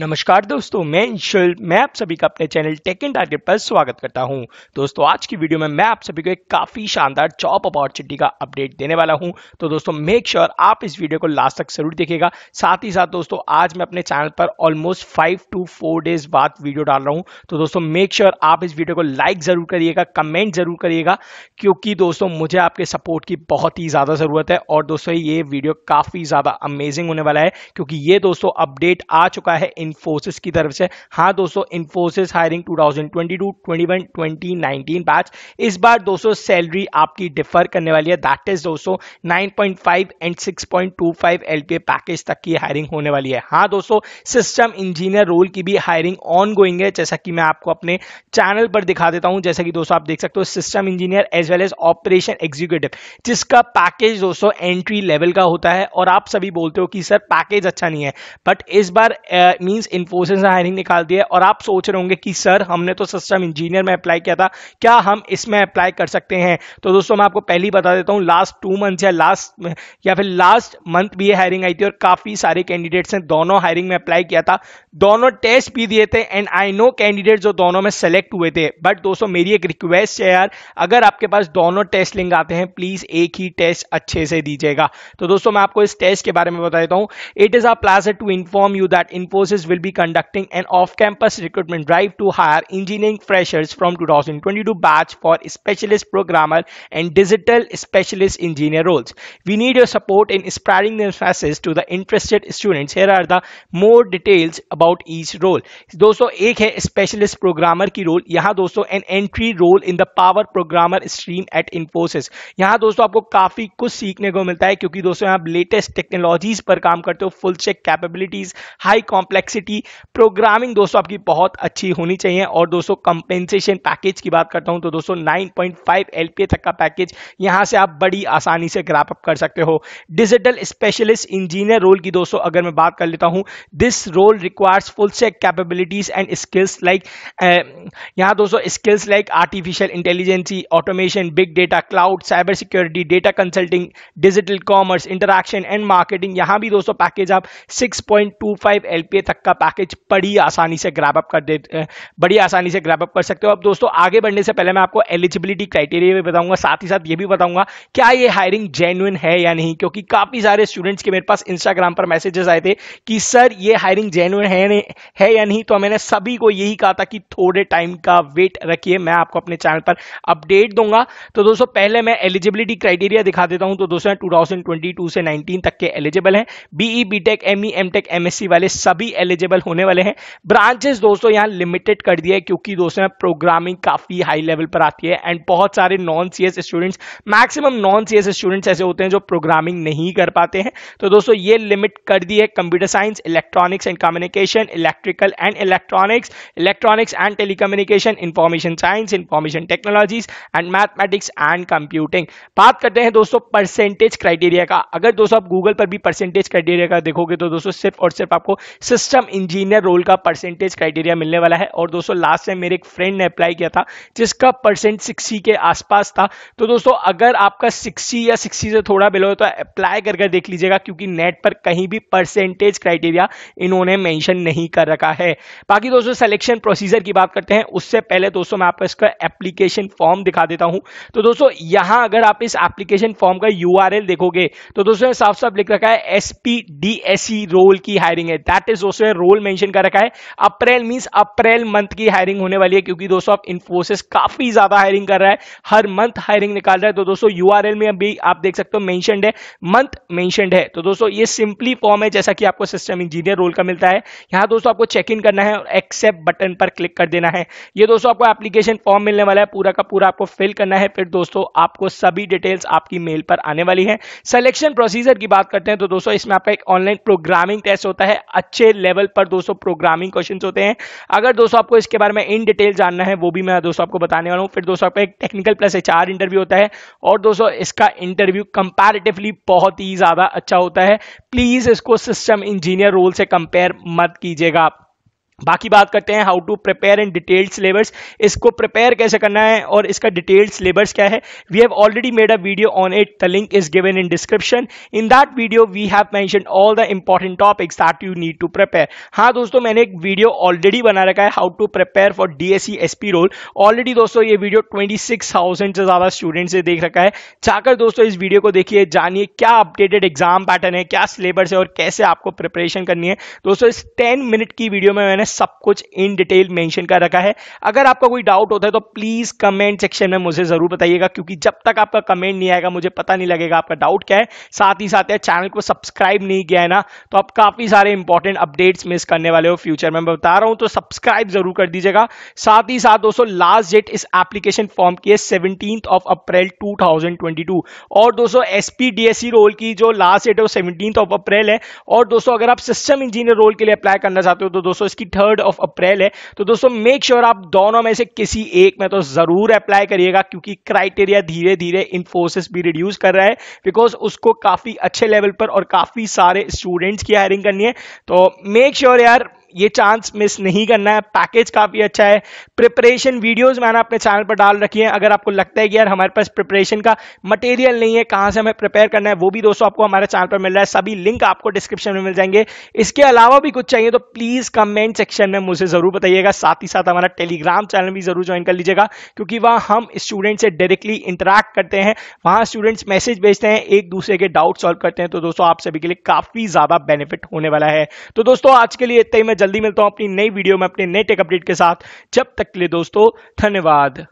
नमस्कार दोस्तों मैं इंशुल मैं आप सभी का अपने चैनल टेक एंड टारगेट पर स्वागत करता हूं दोस्तों आज की वीडियो में मैं आप सभी को एक काफ़ी शानदार जॉब अपॉर्चुनिटी का अपडेट देने वाला हूं तो दोस्तों मेक श्योर sure आप इस वीडियो को लास्ट तक जरूर देखिएगा साथ ही साथ दोस्तों आज मैं अपने चैनल पर almost five two four days बाद वीडियो डाल रहा हूँ तो दोस्तों मेक श्योर sure आप इस वीडियो को लाइक ज़रूर करिएगा कमेंट ज़रूर करिएगा क्योंकि दोस्तों मुझे आपके सपोर्ट की बहुत ही ज़्यादा ज़रूरत है और दोस्तों ये वीडियो काफ़ी ज़्यादा अमेजिंग होने वाला है क्योंकि ये दोस्तों अपडेट आ चुका है इन्फोसिस की तरफ से हाँ दोस्तों इन्फोसिस हायरिंग 2022, 21, 2019 बैच इस बार दोस्तों सैलरी आपकी डिफर करने वाली है दैट इज दोस्तों 9.5 एंड 6.25 एलपीए पैकेज तक की हायरिंग होने वाली है हाँ दोस्तों सिस्टम इंजीनियर रोल की भी हायरिंग ऑन गोइंग है जैसा कि मैं आपको अपने चैनल पर दिखा देता हूं जैसा कि दोस्तों आप देख सकते हो system engineer as well as operation executive जिसका पैकेज दोस्तों एंट्री लेवल का होता है और आप सभी बोलते हो कि सर पैकेज अच्छा नहीं है बट इस बार मीन मींस इन्फोसिस ने हायरिंग निकाल दी है और आप सोच रहे होंगे कि सर हमने तो सिस्टम इंजीनियर में अप्लाई किया था क्या हम इसमें अप्लाई कर सकते हैं तो दोस्तों मैं आपको पहली बता देता हूँ लास्ट टू मंथ या लास्ट या फिर लास्ट मंथ भी ये हायरिंग आई थी और काफ़ी सारे कैंडिडेट्स ने दोनों हायरिंग में अप्लाई किया था दोनों टेस्ट भी दिए थे एंड आई नो कैंडिडेट जो दोनों में सेलेक्ट हुए थे बट दोस्तों मेरी एक रिक्वेस्ट है यार अगर आपके पास दोनों टेस्ट लिंक आते हैं प्लीज़ एक ही टेस्ट अच्छे से दीजिएगा तो दोस्तों मैं आपको इस टेस्ट के बारे में बता देता हूँ it is a pleasure to inform you that Infosys will be conducting an off-campus recruitment drive to hire engineering freshers from 2022 batch for specialist programmer and digital specialist engineer roles. We need your support in spreading the message to the interested students. Here are the more details about each role. दोस्तों एक है specialist programmer की role यहाँ दोस्तों an entry role in the power programmer stream at Infosys यहाँ दोस्तों आपको काफी कुछ सीखने को मिलता है क्योंकि दोस्तों आप लेटेस्ट टेक्नोलॉजीज पर काम करते हो full stack capabilities high complex capacity programming दोस्तों आपकी बहुत अच्छी होनी चाहिए और दोस्तों कंपेंसेशन पैकेज की बात करता हूं तो दोस्तों 9.5 एलपीए तक का पैकेज यहां से आप बड़ी आसानी से ग्राफ अप कर सकते हो डिजिटल स्पेशलिस्ट इंजीनियर रोल की दोस्तों अगर मैं बात कर लेता हूं दिस रोल रिक्वायर्स फुल से कैपेबिलिटीज एंड स्किल्स लाइक यहां दोस्तों skills like artificial intelligence automation big data cloud cyber security data consulting digital commerce interaction and marketing यहां भी दोस्तों पैकेज आप 6.25 एलपीए तक तक का पैकेज बड़ी आसानी से ग्रैप अप कर दे बड़ी आसानी से ग्रैप अप कर सकते हो अब दोस्तों आगे बढ़ने से पहले मैं आपको एलिजिबिलिटी क्राइटेरिया भी बताऊंगा साथ ही साथ ये भी बताऊंगा क्या ये हायरिंग जेन्युन है या नहीं क्योंकि काफ़ी सारे स्टूडेंट्स के मेरे पास इंस्टाग्राम पर मैसेजेस आए थे कि सर ये हायरिंग जेन्युन है, है या नहीं तो मैंने सभी को यही कहा था कि थोड़े टाइम का वेट रखिए मैं आपको अपने चैनल पर अपडेट दूंगा तो दोस्तों पहले मैं एलिजिबिलिटी क्राइटेरिया दिखा देता हूं तो दोस्तों 2022 से नाइनटीन तक के एलिजिबल हैं BE B tech ME M tech MSc वाले सभी एलिजिबल होने वाले हैं ब्रांचेस दोस्तों यहाँ लिमिटेड कर दिए क्योंकि दोस्तों प्रोग्रामिंग काफी हाई लेवल पर आती है एंड बहुत सारे non C students maximum non C students ऐसे होते हैं जो प्रोग्रामिंग नहीं कर पाते हैं तो दोस्तों ये लिमिट कर दी है computer science electronics and communication electrical and electronics electronics and telecommunication information science information technologies and mathematics and computing बात करते हैं दोस्तों परसेंटेज क्राइटेरिया का अगर दोस्तों आप गूगल पर भी परसेंटेज क्राइटेरिया का देखोगे तो दोस्तों सिर्फ और सिर्फ आपको सिस्टम सिस्टम इंजीनियर रोल का परसेंटेज क्राइटेरिया मिलने वाला है और दोस्तों लास्ट टाइम मेरे एक फ्रेंड ने अप्लाई किया था जिसका परसेंट सिक्सटी के आसपास था तो दोस्तों अगर आपका सिक्सटी या सिक्सटी से थोड़ा बिलो है तो अप्लाई करके कर देख लीजिएगा क्योंकि नेट पर कहीं भी परसेंटेज क्राइटेरिया इन्होंने मैंशन नहीं कर रखा है बाकी दोस्तों सेलेक्शन प्रोसीजर की बात करते हैं उससे पहले दोस्तों मैं आपको इसका एप्लीकेशन फॉर्म दिखा देता हूं तो दोस्तों यहां अगर आप इस एप्लीकेशन फॉर्म का यू देखोगे तो दोस्तों साफ साफ लिख रखा है एस रोल e की हायरिंग है दैट इज दोस्तों है रोल मेंशन कर रखा है अप्रैल मींस अप्रैल मंथ की हायरिंग होने वाली है क्योंकि दोस्तों आप इन्फोसिस काफी ज्यादा हायरिंग कर रहा है हर मंथ हायरिंग निकाल रहा है तो दोस्तों यूआरएल में अभी आप देख सकते हो मैंशन है मंथ मैंशन है तो दोस्तों ये सिंपली फॉर्म है जैसा कि आपको सिस्टम इंजीनियर रोल का मिलता है यहाँ दोस्तों आपको चेक इन करना है और एक्सेप्ट बटन पर क्लिक कर देना है ये दोस्तों आपको एप्लीकेशन फॉर्म मिलने वाला है पूरा का पूरा आपको फिल करना है फिर दोस्तों आपको सभी डिटेल्स आपकी मेल पर आने वाली है सिलेक्शन प्रोसीजर की बात करते हैं तो दोस्तों इसमें आपका एक ऑनलाइन प्रोग्रामिंग टेस्ट होता है अच्छे लेवल लेवल पर दोस्तों प्रोग्रामिंग क्वेश्चन होते हैं अगर दोस्तों आपको इसके बारे में इन डिटेल जानना है वो भी मैं दोस्तों आपको बताने वाला हूँ फिर दोस्तों आपका एक टेक्निकल प्लस एच इंटरव्यू होता है और दोस्तों इसका इंटरव्यू कंपेरेटिवली बहुत ही ज़्यादा अच्छा होता है प्लीज़ इसको सिस्टम इंजीनियर रोल से कंपेयर मत कीजिएगा आप बाकी बात करते हैं how to prepare in detailed syllabus इसको प्रिपेयर कैसे करना है और इसका डिटेल्ड सिलेबस क्या है we have already made a video on it the link is given in description in that video we have mention all the important topics that you need to prepare हाँ दोस्तों मैंने एक video already बना रखा है how to prepare for D S C S P role already दोस्तों ये video twenty six thousand से ज़्यादा स्टूडेंट से देख रखा है जाकर दोस्तों इस वीडियो को देखिए जानिए क्या अपडेटेड एग्जाम पैटर्न है क्या सिलेबस है और कैसे आपको प्रिपरेशन करनी है दोस्तों इस टेन मिनट की वीडियो में मैंने सब कुछ इन डिटेल मेंशन कर रखा है अगर आपका कोई डाउट होता है तो प्लीज कमेंट सेक्शन में मुझे जरूर बताइएगा क्योंकि जब तक आपका कमेंट नहीं आएगा मुझे पता नहीं लगेगा आपका डाउट क्या है साथ ही साथ चैनल को सब्सक्राइब नहीं किया है ना तो आप काफी सारे इंपॉर्टेंट अपडेट्स मिस करने वाले हो फ्यूचर में बता रहा हूं तो सब्सक्राइब जरूर कर दीजिएगा साथ ही साथ दोस्तों लास्ट डेट इस एप्लीकेशन फॉर्म की है सेवनटीन ऑफ अप्रैल टू और दोस्तों एसपीडीएससी रोल e की जो लास्ट डेट है वो सेवनटीन ऑफ अप्रैल है और दोस्तों अगर आप सिस्टम इंजीनियर रोल के लिए अप्लाई करना चाहते हो तो दोस्तों इसकी थर्ड ऑफ अप्रैल है तो दोस्तों मेक श्योर sure आप दोनों में से किसी एक में तो जरूर अप्लाई करिएगा क्योंकि क्राइटेरिया धीरे धीरे इन्फोसिस भी रिड्यूस कर रहा है बिकॉज उसको काफी अच्छे लेवल पर और काफी सारे स्टूडेंट्स की हायरिंग करनी है तो मेक श्योर sure यार ये चांस मिस नहीं करना है पैकेज काफ़ी अच्छा है प्रिपरेशन वीडियोस मैंने अपने चैनल पर डाल रखी है अगर आपको लगता है कि यार हमारे पास प्रिपरेशन का मटेरियल नहीं है कहां से हमें प्रिपेयर करना है वो भी दोस्तों आपको हमारे चैनल पर मिल रहा है सभी लिंक आपको डिस्क्रिप्शन में मिल जाएंगे इसके अलावा भी कुछ चाहिए तो प्लीज़ कमेंट सेक्शन में मुझे ज़रूर बताइएगा साथ ही साथ हमारा टेलीग्राम चैनल भी ज़रूर ज्वाइन कर लीजिएगा क्योंकि वहां हम स्टूडेंट से डायरेक्टली इंटरेक्ट करते हैं वहां स्टूडेंट्स मैसेज भेजते हैं एक दूसरे के डाउट सॉल्व करते हैं तो दोस्तों आप सभी के लिए काफ़ी ज़्यादा बेनिफिट होने वाला है तो दोस्तों आज के लिए इतना ही मैं जल्दी मिलता हूं अपनी नई वीडियो में अपने नए टेक अपडेट के साथ जब तक के लिए दोस्तों धन्यवाद